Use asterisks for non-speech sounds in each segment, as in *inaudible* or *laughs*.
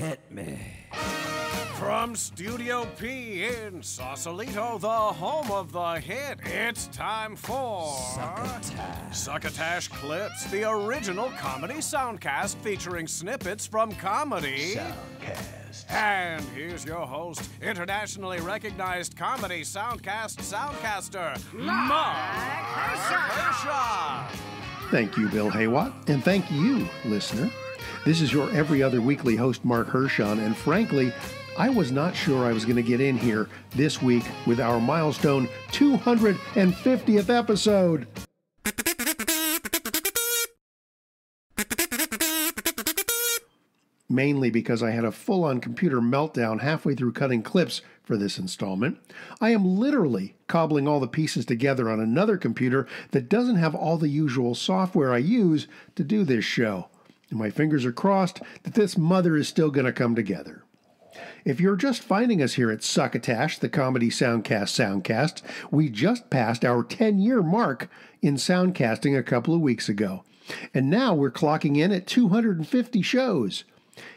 hit me. From Studio P in Sausalito, the home of the hit, it's time for Succotash. Clips, the original comedy soundcast featuring snippets from comedy. Soundcast. And here's your host, internationally recognized comedy soundcast soundcaster, Mark Hershaw. Thank you, Bill Haywatt, and thank you, listener, this is your every other weekly host, Mark Hershon, and frankly, I was not sure I was going to get in here this week with our milestone 250th episode. mainly because I had a full on computer meltdown halfway through cutting clips for this installment. I am literally cobbling all the pieces together on another computer that doesn't have all the usual software I use to do this show and my fingers are crossed that this mother is still going to come together. If you're just finding us here at Succotash, the comedy soundcast soundcast, we just passed our 10 year mark in soundcasting a couple of weeks ago. And now we're clocking in at 250 shows.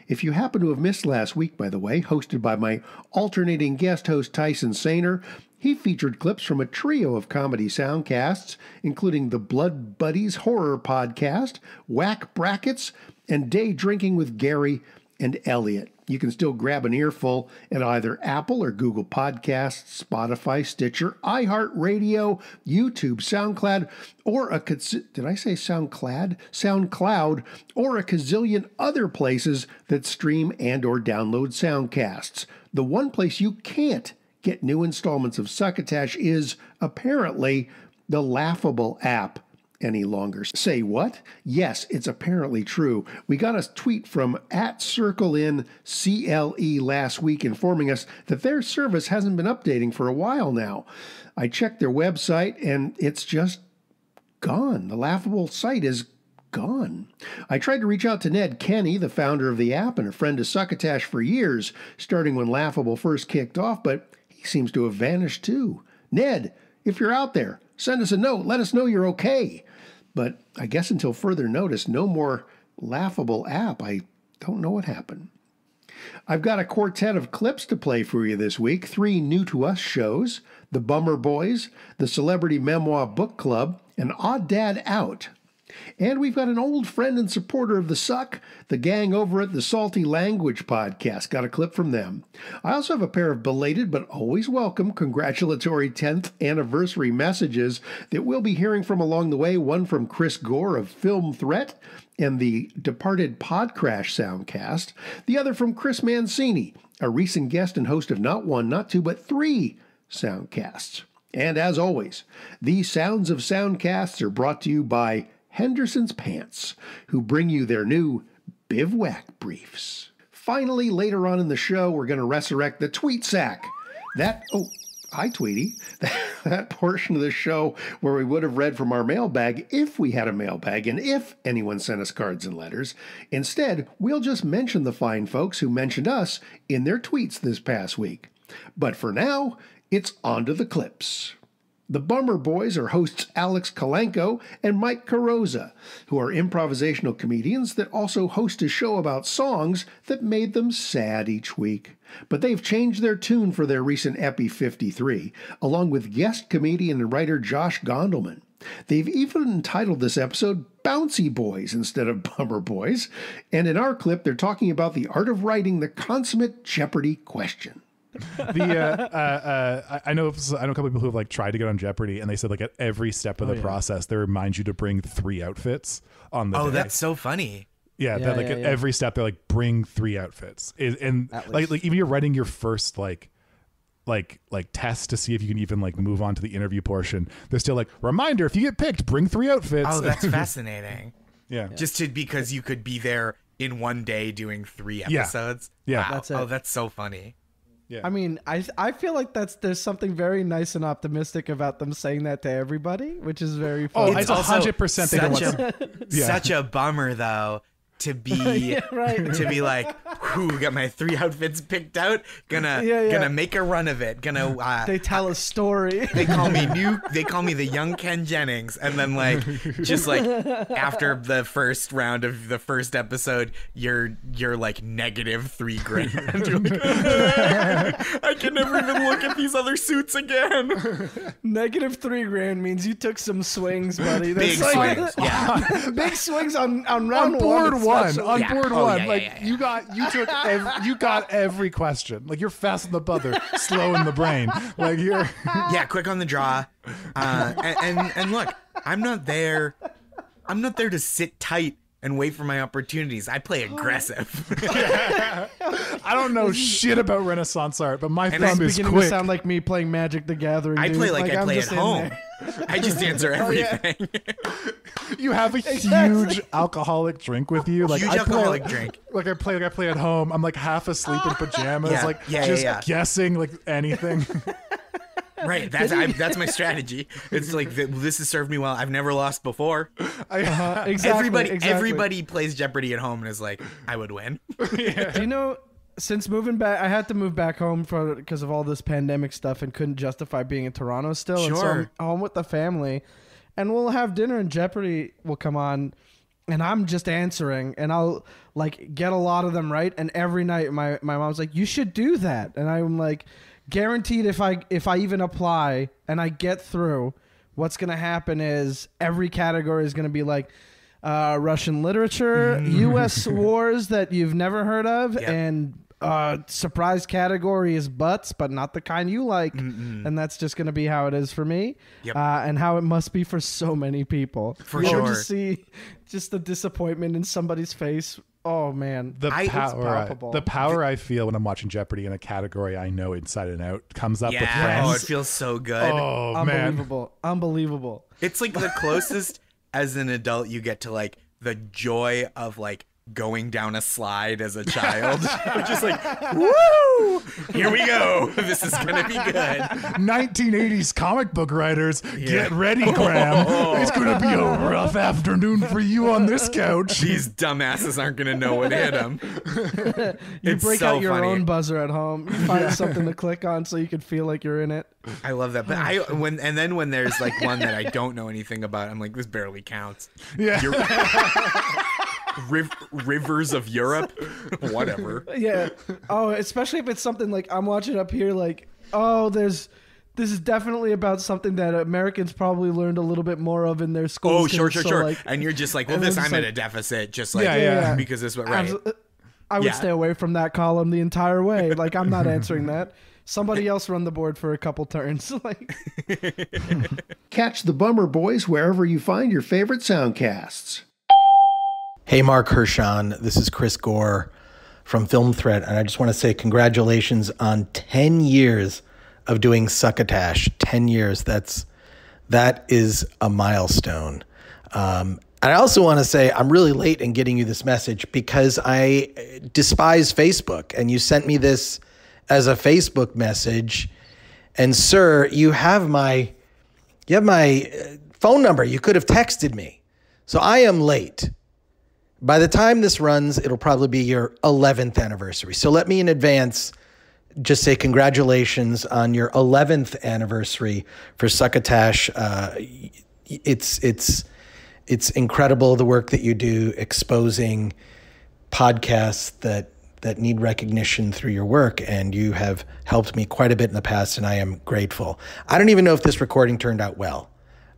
If you happen to have missed last week, by the way, hosted by my alternating guest host Tyson Saner, he featured clips from a trio of comedy soundcasts, including the Blood Buddies Horror Podcast, Whack Brackets, and Day Drinking with Gary and Elliot. You can still grab an earful at either Apple or Google Podcasts, Spotify, Stitcher, iHeartRadio, YouTube, SoundCloud, or a did I say SoundCloud? SoundCloud, or a gazillion other places that stream and or download soundcasts. The one place you can't get new installments of Succotash is apparently the Laughable app any longer. Say what? Yes, it's apparently true. We got a tweet from at Circle In CLE last week informing us that their service hasn't been updating for a while now. I checked their website and it's just gone. The laughable site is gone. I tried to reach out to Ned Kenny, the founder of the app and a friend of Succotash for years, starting when Laughable first kicked off, but he seems to have vanished too. Ned, if you're out there, send us a note. Let us know you're okay. But I guess until further notice, no more laughable app. I don't know what happened. I've got a quartet of clips to play for you this week three new to us shows The Bummer Boys, The Celebrity Memoir Book Club, and Odd Dad Out and we've got an old friend and supporter of the Suck, the gang over at the Salty Language Podcast. Got a clip from them. I also have a pair of belated but always welcome congratulatory 10th anniversary messages that we'll be hearing from along the way. One from Chris Gore of Film Threat and the Departed Podcrash Soundcast, the other from Chris Mancini, a recent guest and host of not one, not two, but three soundcasts. And as always, these Sounds of Soundcasts are brought to you by Henderson's Pants, who bring you their new bivouac briefs. Finally, later on in the show, we're going to resurrect the tweet sack. That, oh, hi, Tweety. *laughs* That, portion of the show where we would have read from our mailbag if we had a mailbag and if anyone sent us cards and letters. Instead, we'll just mention the fine folks who mentioned us in their tweets this past week. But for now, it's on to the clips. The Bummer Boys are hosts Alex Kalanko and Mike Carosa, who are improvisational comedians that also host a show about songs that made them sad each week. But they've changed their tune for their recent Epi 53, along with guest comedian and writer Josh Gondelman. They've even entitled this episode Bouncy Boys instead of Bummer Boys, and in our clip, they're talking about the art of writing the consummate Jeopardy question the uh, uh, uh I know I know a couple people who have like tried to get on Jeopardy, and they said like at every step of oh, the yeah. process, they remind you to bring three outfits on the. Oh, day. that's so funny. Yeah, yeah that like yeah, at every step they're like bring three outfits, and, and like like even you're writing your first like like like test to see if you can even like move on to the interview portion. They're still like reminder if you get picked, bring three outfits. Oh, that's *laughs* fascinating. Yeah. Just to because you could be there in one day doing three episodes. Yeah. yeah. Wow. That's it. Oh, that's so funny. Yeah. I mean, I I feel like that's there's something very nice and optimistic about them saying that to everybody, which is very. Oh, funny. Oh, it's hundred percent. Such, a, *laughs* yeah. such a bummer, though, to *laughs* be yeah, right. to be like, whoo, got my three outfits picked out. Gonna *laughs* yeah, yeah. gonna make a run of it. Gonna uh, they tell a story. *laughs* they call me new. They call me the young Ken Jennings. And then like, just like after the first round of the first episode, you're you're like negative three grand. You're like, I can never even look at these other suits again. Negative three grand means you took some swings, buddy. That's Big like, swings, yeah. Big swings on on round on one one, on board oh, yeah. Yeah, like you got, you took, ev- you got every question. Like you're fast in the buzzer, slow in the brain. Like you're, *laughs* yeah, quick on the draw. Uh, and, and and look, I'm not there. I'm not there to sit tight and wait for my opportunities. I play oh. aggressive. *laughs* I don't know shit about Renaissance art, but my and thumb is beginning quick. to sound like me playing Magic the Gathering. I dude. play like, like I I'm play at home. *laughs* I just answer everything. *laughs* Oh, yeah. you have a huge alcoholic drink with you, like huge I alcoholic play, drink. Like I play, like I play at home. I'm like half asleep in pajamas, yeah. like just guessing like anything right. That's I, that's my strategy. It's like this has served me well. I've never lost before. Uh-huh, *laughs* exactly, everybody exactly. everybody plays Jeopardy at home and is like, I would win. *laughs* Yeah. Do you know? Since moving back, I had to move back home for because of all this pandemic stuff and couldn't justify being in Toronto still. Sure. And so I'm home with the family, and we'll have dinner and Jeopardy will come on and I'm just answering and I'll like get a lot of them right and every night my my mom's like you should do that and I'm like guaranteed if I if I even apply and I get through, what's going to happen is every category is going to be like uh, Russian literature, mm-hmm. U.S. *laughs* wars that you've never heard of, yep. and uh, surprise category is butts, but not the kind you like. Mm-mm. And that's just going to be how it is for me, yep. uh, and how it must be for so many people. For you sure, just see just the disappointment in somebody's face Oh man, the I, power, I, the power I feel when I'm watching Jeopardy in a category I know inside and out comes up yeah. with friends. Oh, it feels so good. Oh, oh unbelievable, man. unbelievable. It's like the closest *laughs* as an adult you get to like the joy of like going down a slide as a *laughs* child. *laughs* just like, woo! Here we go. *laughs* This is gonna be good. 1980s comic book writers, yeah. get ready, Graham. Oh. It's gonna be a rough afternoon for you on this couch. These dumbasses aren't gonna know what hit them. you it's break so out your funny. own buzzer at home. You find something to click on so you can feel like you're in it. I love that. But oh, I when and then when there's like one that I don't know anything about, I'm like, this barely counts. Yeah riv- rivers of Europe, whatever. Yeah. Oh, especially if it's something like I'm watching up here, like oh, there's this is definitely about something that Americans probably learned a little bit more of in their school. Oh, sure, sure, so sure. Like, and you're just like, well, this I'm like, at a deficit, just like yeah, yeah. because this what right. I would yeah. stay away from that column the entire way. Like I'm not answering that. Somebody *laughs* else run the board for a couple turns. *laughs* like Catch the bummer boys wherever you find your favorite soundcasts. Hey, Mark Hershon. This is Chris Gore from Film Threat, and I just want to say congratulations on 10 years of doing Succotash. 10 years. That's that is a milestone. Um, and I also want to say I'm really late in getting you this message because I uh, despise Facebook, and you sent me this as a Facebook message. And sir, you have my you have my uh, phone number. You could have texted me. So I am late. By the time this runs, it'll probably be your 11th anniversary. So let me in advance just say congratulations on your 11th anniversary for Succotash. Uh, it's it's it's incredible the work that you do exposing podcasts that that need recognition through your work and you have helped me quite a bit in the past and I am grateful. I don't even know if this recording turned out well,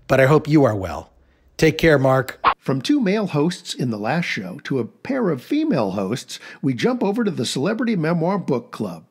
but I hope you are well. Take care, Mark. From two male hosts in the last show to a pair of female hosts, we jump over to the Celebrity Memoir Book Club.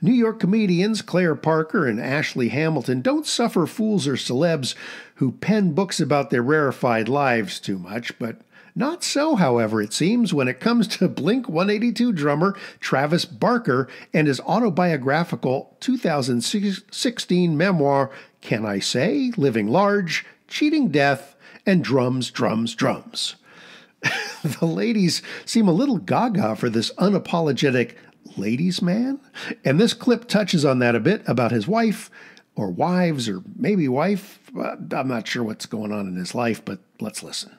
New York comedians Claire Parker and Ashley Hamilton don't suffer fools or celebs who pen books about their rarefied lives too much, but not so, however, it seems, when it comes to Blink 182 drummer Travis Barker and his autobiographical 2016 memoir, Can I Say? Living Large, Cheating Death, and drums, drums, drums. *laughs* the ladies seem a little gaga for this unapologetic ladies man, and this clip touches on that a bit about his wife or wives or maybe wife. Uh, I'm not sure what's going on in his life, but let's listen.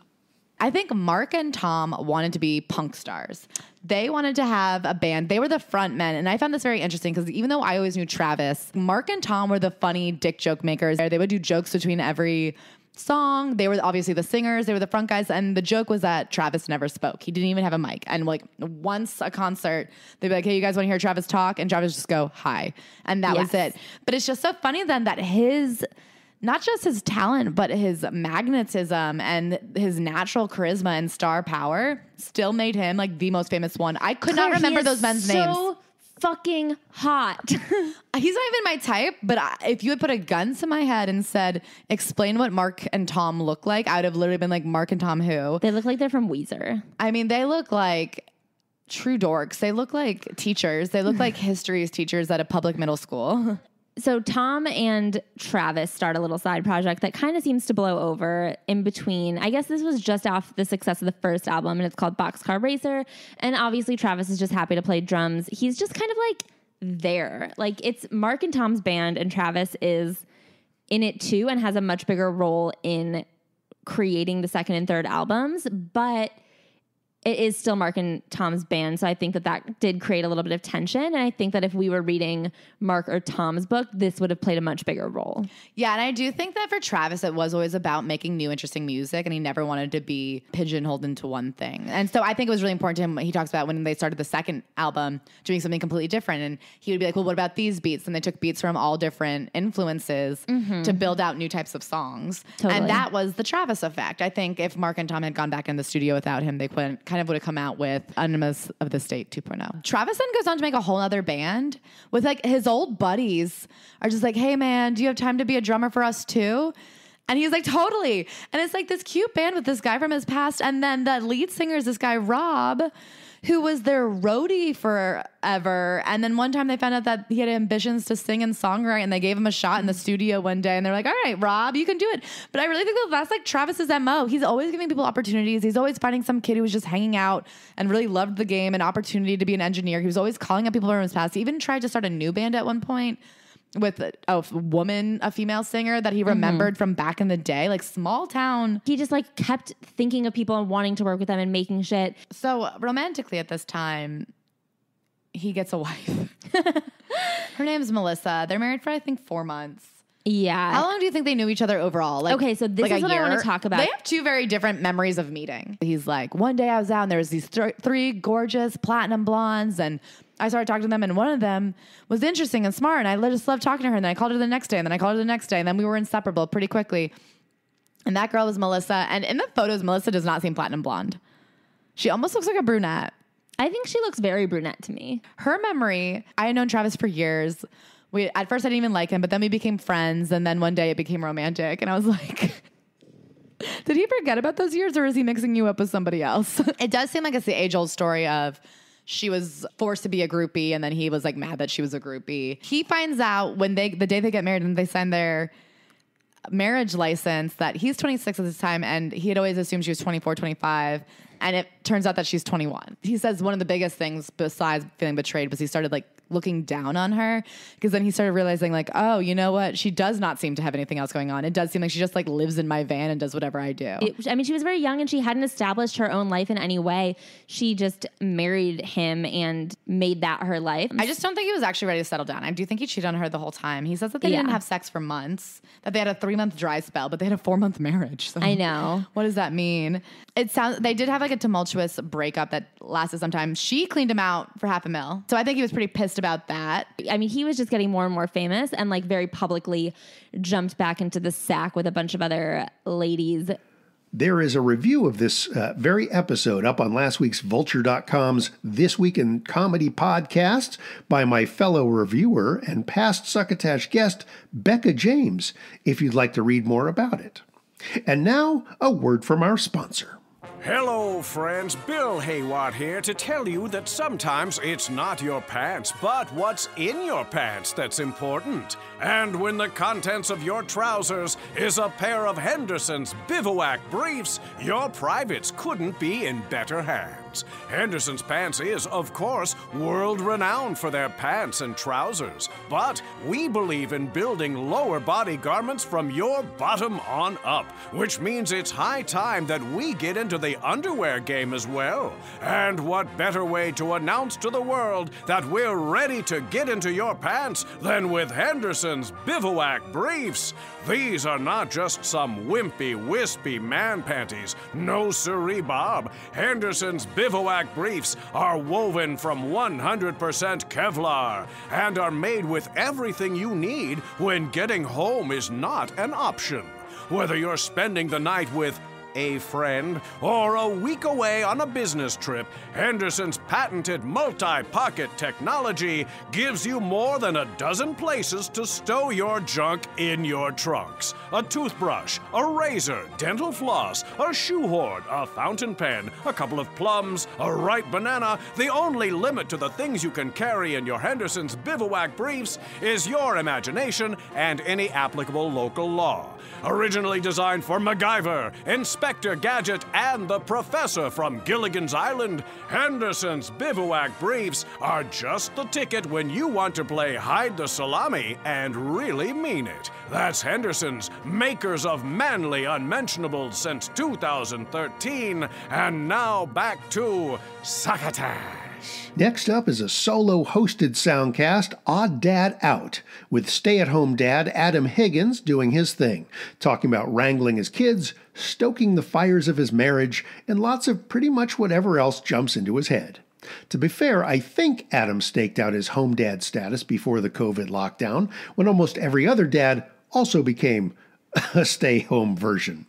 I think Mark and Tom wanted to be punk stars. They wanted to have a band. They were the front men. And I found this very interesting because even though I always knew Travis, Mark and Tom were the funny dick joke makers. They would do jokes between every song. They were obviously the singers, they were the front guys. And the joke was that Travis never spoke. He didn't even have a mic. And like once a concert, they'd be like, hey, you guys want to hear Travis talk? And Travis just go, hi. And that yes. was it. But it's just so funny then that his not just his talent, but his magnetism and his natural charisma and star power still made him like the most famous one. I could not remember those men's so names fucking hot. *laughs* He's not even my type, but I, if you had put a gun to my head and said, explain what Mark and Tom look like, I would have literally been like, Mark and Tom who? They look like they're from Weezer. I mean, they look like true dorks. They look like teachers. They look like *laughs* history's teachers at a public middle school. *laughs* so Tom and Travis start a little side project that kind of seems to blow over in between. I guess this was just off the success of the first album, and it's called Boxcar Racer. And obviously, Travis is just happy to play drums. He's just kind of like there. Like it's Mark and Tom's band, and Travis is in it too and has a much bigger role in creating the second and third albums, but it is still Mark and Tom's band. So I think that that did create a little bit of tension. And I think that if we were reading Mark or Tom's book, this would have played a much bigger role. Yeah. And I do think that for Travis, it was always about making new, interesting music. And he never wanted to be pigeonholed into one thing. And so I think it was really important to him. He talks about when they started the second album doing something completely different. And he would be like, well, what about these beats? And they took beats from all different influences mm-hmm. to build out new types of songs. Totally. And that was the Travis effect. I think if Mark and Tom had gone back in the studio without him, they couldn't kind of would have come out with Animas of the State 2.0. Travis then goes on to make a whole other band with like his old buddies are just like, hey man, do you have time to be a drummer for us too? And he's like, totally. And it's like this cute band with this guy from his past. And then the lead singer is this guy, Rob, who was their roadie forever. And then one time they found out that he had ambitions to sing and songwrite, and they gave him a shot in the studio one day, and they're like, "All right, Rob, you can do it." But I really think that that's like Travis's mo. He's always giving people opportunities. He's always finding some kid who was just hanging out and really loved the game, an opportunity to be an engineer. He was always calling up people from his past. He even tried to start a new band at one point with a, a, woman, a female singer that he mm-hmm. remembered mm -hmm. from back in the day, like small town. He just like kept thinking of people and wanting to work with them and making shit. So romantically at this time, he gets a wife. *laughs* Her name's Melissa. They're married for I think four months. Yeah. How long do you think they knew each other overall? Like, okay, so this like is what year? I want to talk about. They have two very different memories of meeting. He's like, one day I was out and there was these th three gorgeous platinum blondes, and I started talking to them, and one of them was interesting and smart, and I just loved talking to her. And then I called her the next day, and then I called her the next day, and then we were inseparable pretty quickly. And that girl was Melissa. And in the photos, Melissa does not seem platinum blonde. She almost looks like a brunette. I think she looks very brunette to me. Her memory, I had known Travis for years. We at first I didn't even like him, but then we became friends, and then one day it became romantic, and I was like, *laughs* Did he forget about those years or is he mixing you up with somebody else? *laughs* it does seem like it's the age old story of she was forced to be a groupie and then he was like mad that she was a groupie. He finds out when they the day they get married and they sign their marriage license that he's 26 at this time and he had always assumed she was 24, 25 and it turns out that she's 21. He says one of the biggest things besides feeling betrayed was he started like looking down on her because then he started realizing like, oh, you know what? She does not seem to have anything else going on. It does seem like she just like lives in my van and does whatever I do. I mean, she was very young and she hadn't established her own life in any way. She just married him and made that her life. I just don't think he was actually ready to settle down. I do think he cheated on her the whole time. He says that they yeah. didn't have sex for months, that they had a three month dry spell, but they had a four month marriage. So I know. What does that mean? It sounds they did have like a tumultuous tumultuous breakup that lasted some time, she cleaned him out for half a mil. So I think he was pretty pissed about that. I mean, he was just getting more and more famous and like very publicly jumped back into the sack with a bunch of other ladies. There is a review of this uh, very episode up on last week's Vulture.com's This Week in Comedy podcast by my fellow reviewer and past Succotash guest, Becca James, if you'd like to read more about it. And now, a word from our sponsor. Hello, friends. Bill Hayward here to tell you that sometimes it's not your pants, but what's in your pants that's important. And when the contents of your trousers is a pair of Henderson's bivouac briefs, your privates couldn't be in better hands. Henderson's Pants is, of course, world renowned for their pants and trousers, but we believe in building lower body garments from your bottom on up, which means it's high time that we get into the underwear game as well. And what better way to announce to the world that we're ready to get into your pants than with Henderson's Bivouac Briefs? These are not just some wimpy, wispy man panties. No siree, Bob. Henderson's bivouac briefs are woven from 100% Kevlar and are made with everything you need when getting home is not an option. Whether you're spending the night with a friend, or a week away on a business trip, Henderson's patented multi pocket technology gives you more than a dozen places to stow your junk in your trunks a toothbrush, a razor, dental floss, a shoe horn, a fountain pen, a couple of plums, a ripe banana. The only limit to the things you can carry in your Henderson's bivouac briefs is your imagination and any applicable local law. Originally designed for MacGyver, inspired Inspector Gadget and the Professor from Gilligan's Island, Henderson's Bivouac Briefs are just the ticket when you want to play Hide the Salami and really mean it. That's Henderson's, makers of Manly Unmentionables since 2013. And now back to Sakatash. Next up is a solo hosted soundcast, Odd Dad Out, with stay at home dad Adam Higgins doing his thing, talking about wrangling his kids, stoking the fires of his marriage, and lots of pretty much whatever else jumps into his head. To be fair, I think Adam staked out his home dad status before the COVID lockdown, when almost every other dad also became *laughs* a stay home version.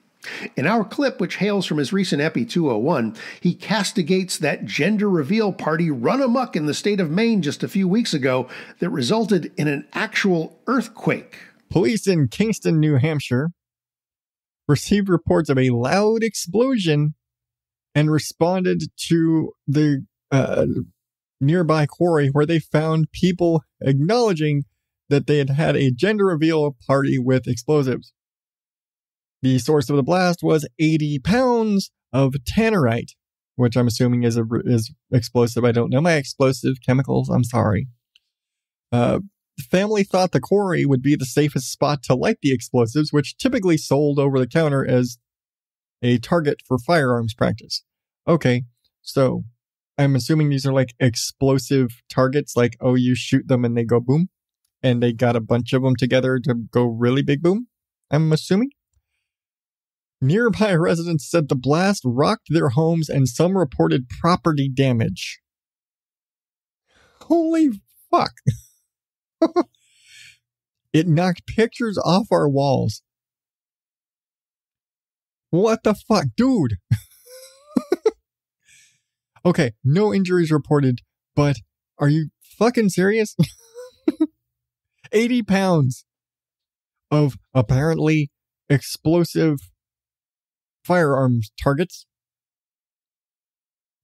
In our clip, which hails from his recent EPI 201, he castigates that gender reveal party run amuck in the state of Maine just a few weeks ago that resulted in an actual earthquake. Police in Kingston, New Hampshire received reports of a loud explosion and responded to the uh, nearby quarry where they found people acknowledging that they had had a gender reveal party with explosives. The source of the blast was 80 pounds of tannerite, which I'm assuming is a, is explosive. I don't know my explosive chemicals. I'm sorry. Uh, the family thought the quarry would be the safest spot to light the explosives, which typically sold over the counter as a target for firearms practice. Okay, so I'm assuming these are like explosive targets, like, oh, you shoot them and they go boom. And they got a bunch of them together to go really big boom, I'm assuming. Nearby *laughs* residents said the blast rocked their homes and some reported property damage. Holy fuck. *laughs* *laughs* it knocked pictures off our walls. What the fuck, dude? *laughs* okay, no injuries reported, but are you fucking serious? *laughs* 80 pounds of apparently explosive firearms targets.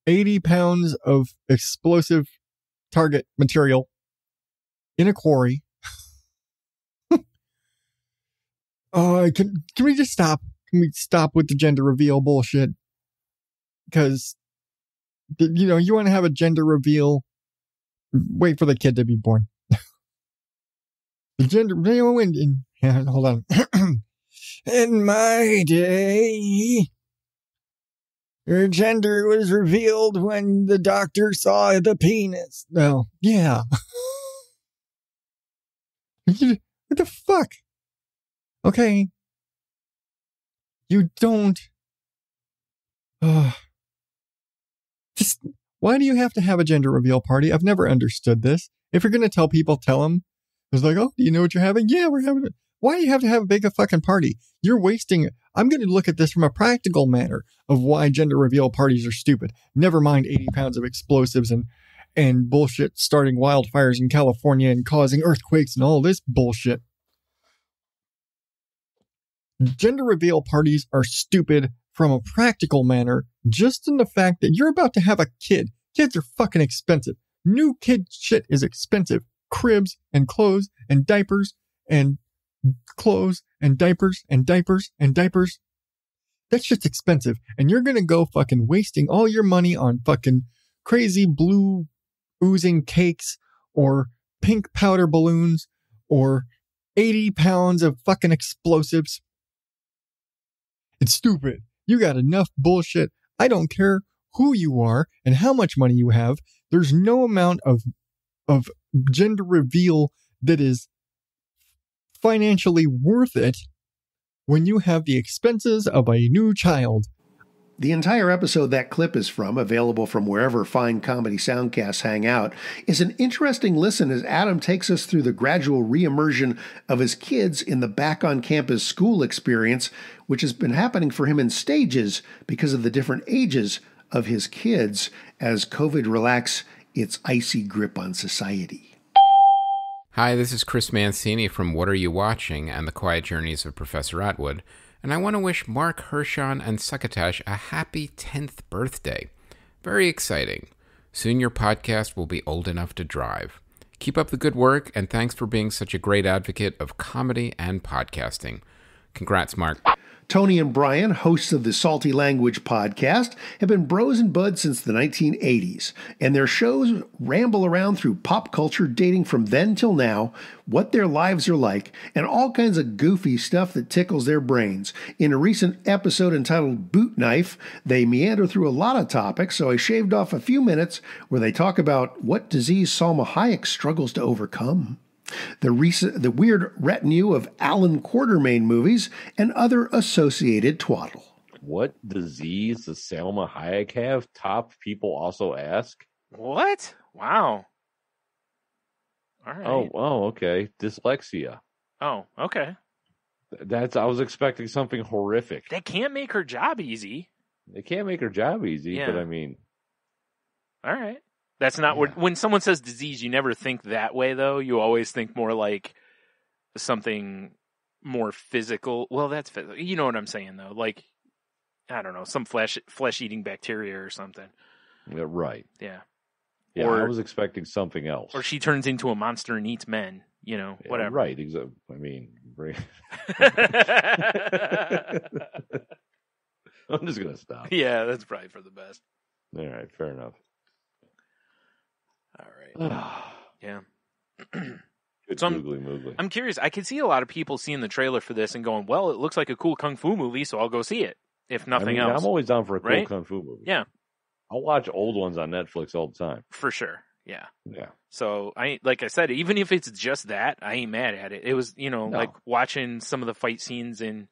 80 pounds of explosive target material in a quarry. *laughs* uh, can can we just stop? Can we stop with the gender reveal bullshit? Because you know you want to have a gender reveal. Wait for the kid to be born. *laughs* the gender reveal and, and hold on. *clears throat* in my day, her gender was revealed when the doctor saw the penis. No, yeah. *laughs* What the fuck? Okay. You don't. Just, why do you have to have a gender reveal party? I've never understood this. If you're going to tell people, tell them. It's like, oh, do you know what you're having? Yeah, we're having it. Why do you have to have a big a fucking party? You're wasting. I'm going to look at this from a practical manner of why gender reveal parties are stupid. Never mind 80 pounds of explosives and and bullshit starting wildfires in California and causing earthquakes and all this bullshit. Gender reveal parties are stupid from a practical manner, just in the fact that you're about to have a kid. Kids are fucking expensive. New kid shit is expensive. Cribs and clothes and diapers and clothes and diapers and diapers and diapers. That shit's expensive. And you're going to go fucking wasting all your money on fucking crazy blue oozing cakes or pink powder balloons or 80 pounds of fucking explosives. It's stupid. You got enough bullshit. I don't care who you are and how much money you have. There's no amount of of gender reveal that is financially worth it when you have the expenses of a new child. The entire episode that clip is from, available from wherever fine comedy soundcasts hang out, is an interesting listen as Adam takes us through the gradual reimmersion of his kids in the back on campus school experience, which has been happening for him in stages because of the different ages of his kids as COVID relaxes its icy grip on society. Hi, this is Chris Mancini from What Are You Watching and the Quiet Journeys of Professor Atwood and I want to wish Mark Hershon and Succotash a happy 10th birthday. Very exciting. Soon your podcast will be old enough to drive. Keep up the good work, and thanks for being such a great advocate of comedy and podcasting. Congrats, Mark. Tony and Brian, hosts of the Salty Language podcast, have been bros and buds since the 1980s, and their shows ramble around through pop culture dating from then till now, what their lives are like, and all kinds of goofy stuff that tickles their brains. In a recent episode entitled Boot Knife, they meander through a lot of topics, so I shaved off a few minutes where they talk about what disease Salma Hayek struggles to overcome the recent the weird retinue of Alan Quartermain movies and other associated twaddle. What disease does Salma Hayek have? Top people also ask. What? Wow. All oh, right. Oh, oh, okay. Dyslexia. Oh, okay. That's I was expecting something horrific. They can't make her job easy. They can't make her job easy, yeah. but I mean All right. That's not yeah. what, when someone says disease, you never think that way though. You always think more like something more physical. Well, that's You know what I'm saying though? Like, I don't know, some flesh, flesh eating bacteria or something. Yeah, right. Yeah. Yeah, or, I was expecting something else. Or she turns into a monster and eats men, you know, yeah, whatever. Right, exactly. I mean, *laughs* *laughs* I'm just going to stop. Yeah, that's probably for the best. All right, fair enough. All right. yeah. *clears throat* so I'm, googly moogly. I'm curious. I can see a lot of people seeing the trailer for this and going, "Well, it looks like a cool kung fu movie, so I'll go see it." If nothing I mean, else, I'm always down for a cool right? kung fu movie. Yeah, I watch old ones on Netflix all the time. For sure. Yeah. Yeah. So I like I said, even if it's just that, I ain't mad at it. It was you know no. like watching some of the fight scenes in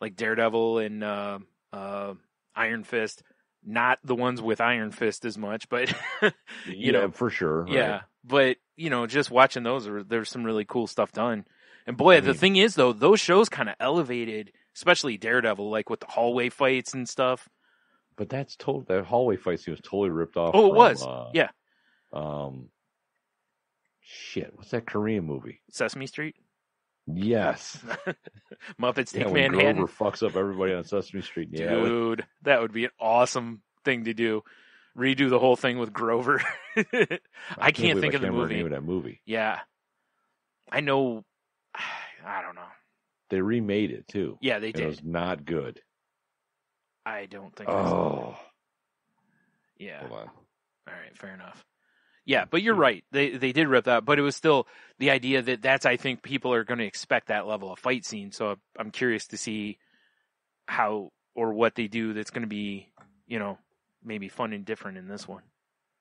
like Daredevil and uh, uh, Iron Fist not the ones with Iron Fist as much, but *laughs* you yeah, know for sure. Right? Yeah, but you know, just watching those, there's some really cool stuff done. And boy, I the mean, mm-hmm. thing is though, those shows kind of elevated, especially Daredevil, like with the hallway fights and stuff. But that's totally That hallway fight scene was totally ripped off. Oh, it from, was. Uh, yeah. Um. Shit, what's that Korean movie? Sesame Street. Yes. *laughs* Muppets yeah, Take when Manhattan. Grover fucks up everybody on Sesame Street. Yeah, Dude, that would be an awesome thing to do. Redo the whole thing with Grover. *laughs* I, can't I, can't think I of the movie. Of that movie. Yeah. I know. *sighs* I don't know. They remade it too. Yeah, they did. It was not good. I don't think. Oh. Yeah. Hold on. All right. Fair enough. Yeah, but you're hmm. right. They they did rip that, but it was still the idea that that's I think people are going to expect that level of fight scene. So I'm curious to see how or what they do that's going to be, you know, maybe fun and different in this one.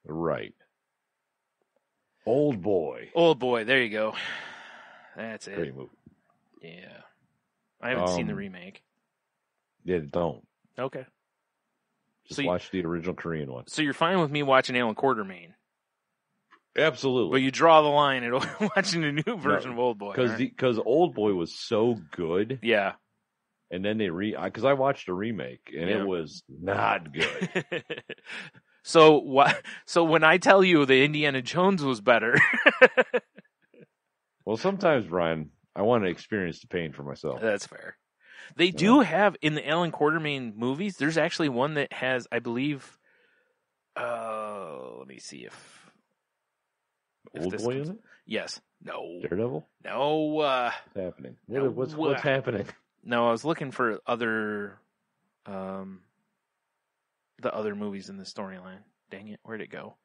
Right. Old boy. Old boy. There you go. That's it. Great movie. Yeah. I haven't um, seen the um, remake. Yeah, don't. Okay. Just so watch you, the original Korean one. So you're fine with me watching Alan Quartermain? Absolutely. But you draw the line at *laughs* watching the new version of Old Boy. Because because Old Boy was so good. Yeah. And then they re because I watched a remake and yeah. it was not good. *laughs* so what? So when I tell you the Indiana Jones was better. *laughs* well, sometimes Brian, I want to experience the pain for myself. That's fair. They yeah. do have in the Alan Quartermain movies. There's actually one that has, I believe. Uh, let me see if Old boy comes, in it? Yes. No. Daredevil? No. Uh, what's happening? What, no, what's, what's uh, happening? No, I was looking for other, um, the other movies in the storyline. Dang it, where'd it go?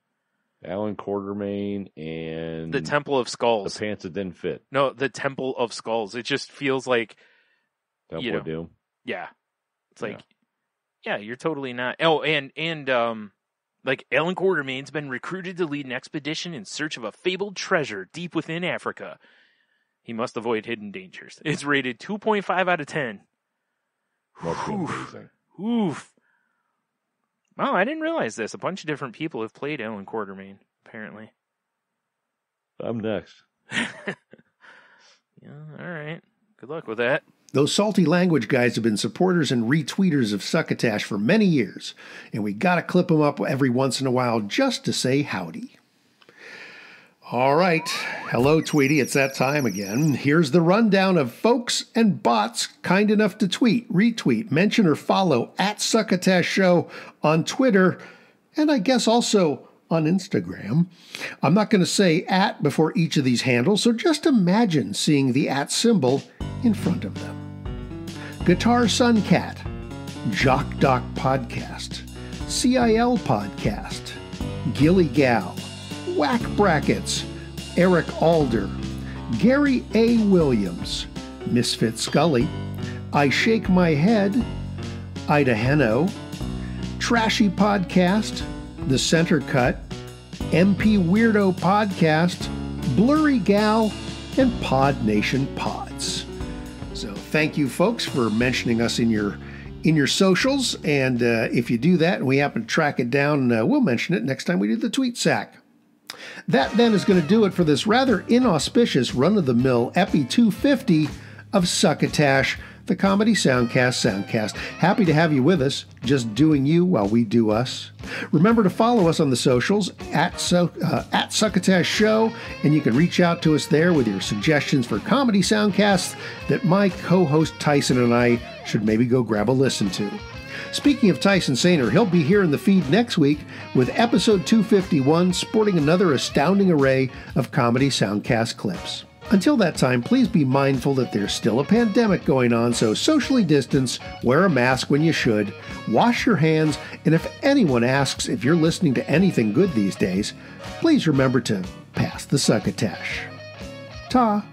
Alan Quartermain and the Temple of Skulls. The pants that didn't fit. No, the Temple of Skulls. It just feels like Temple you know, of Doom. Yeah, it's yeah. like, yeah, you're totally not. Oh, and and um, like Alan Quartermain's been recruited to lead an expedition in search of a fabled treasure deep within Africa. He must avoid hidden dangers. It's rated 2.5 out of 10. Oof. Oof. Wow, I didn't realize this. A bunch of different people have played Alan Quartermain, apparently. I'm next. *laughs* yeah, all right. Good luck with that. Those salty language guys have been supporters and retweeters of Succotash for many years, and we gotta clip them up every once in a while just to say howdy. All right, hello, Tweety, it's that time again. Here's the rundown of folks and bots kind enough to tweet, retweet, mention, or follow at Succotash Show on Twitter, and I guess also on Instagram. I'm not going to say at before each of these handles, so just imagine seeing the at symbol in front of them. Guitar Suncat, Jock Doc Podcast, CIL Podcast, Gilly Gal, Whack Brackets, Eric Alder, Gary A. Williams, Misfit Scully, I Shake My Head, Ida Heno, Trashy Podcast, The Center Cut, MP Weirdo Podcast, Blurry Gal, and Pod Nation Pod thank you, folks, for mentioning us in your in your socials. And uh, if you do that and we happen to track it down, uh, we'll mention it next time we do the tweet sack. That then is going to do it for this rather inauspicious run of the mill Epi 250 of Succotash the Comedy Soundcast Soundcast. Happy to have you with us, just doing you while we do us. Remember to follow us on the socials at, so, uh, at Succotash Show, and you can reach out to us there with your suggestions for comedy soundcasts that my co host Tyson and I should maybe go grab a listen to. Speaking of Tyson Saner, he'll be here in the feed next week with episode 251, sporting another astounding array of comedy soundcast clips. Until that time, please be mindful that there's still a pandemic going on, so socially distance, wear a mask when you should, wash your hands, and if anyone asks if you're listening to anything good these days, please remember to pass the succotash. Ta!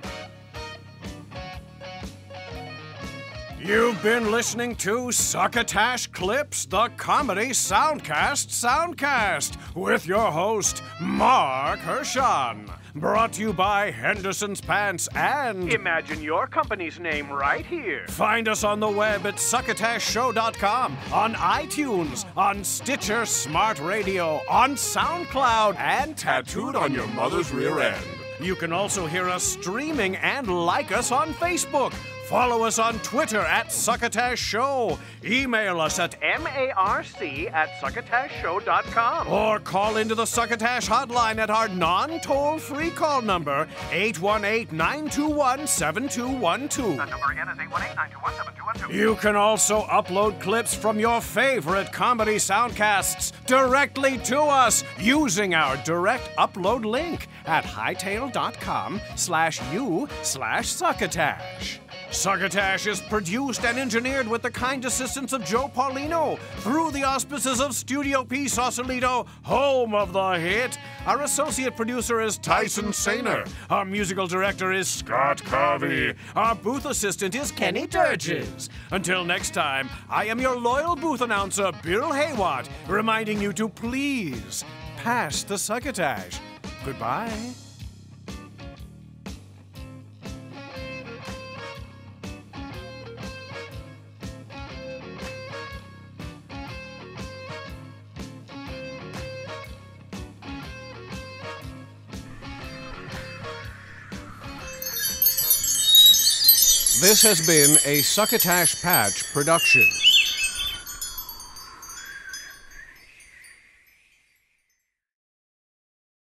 You've been listening to Succotash Clips, the comedy soundcast soundcast, with your host, Mark Hershon. Brought to you by Henderson's Pants and. Imagine your company's name right here. Find us on the web at succotashshow.com, on iTunes, on Stitcher Smart Radio, on SoundCloud, and tattooed on your mother's rear end. You can also hear us streaming and like us on Facebook. Follow us on Twitter at Succotash Show. Email us at marc at succotashshow.com. Or call into the Succotash hotline at our non toll free call number, 818 921 7212. That number again is 818 921 You can also upload clips from your favorite comedy soundcasts directly to us using our direct upload link at hightail.com slash you slash succotash. Succotash is produced and engineered with the kind assistance of Joe Paulino through the auspices of Studio P Sausalito, home of the hit. Our associate producer is Tyson Sainer. Our musical director is Scott Carvey. Our booth assistant is Kenny Durges. Until next time, I am your loyal booth announcer, Bill Haywatt, reminding you to please pass the succotash. Goodbye. This has been a Succotash Patch production.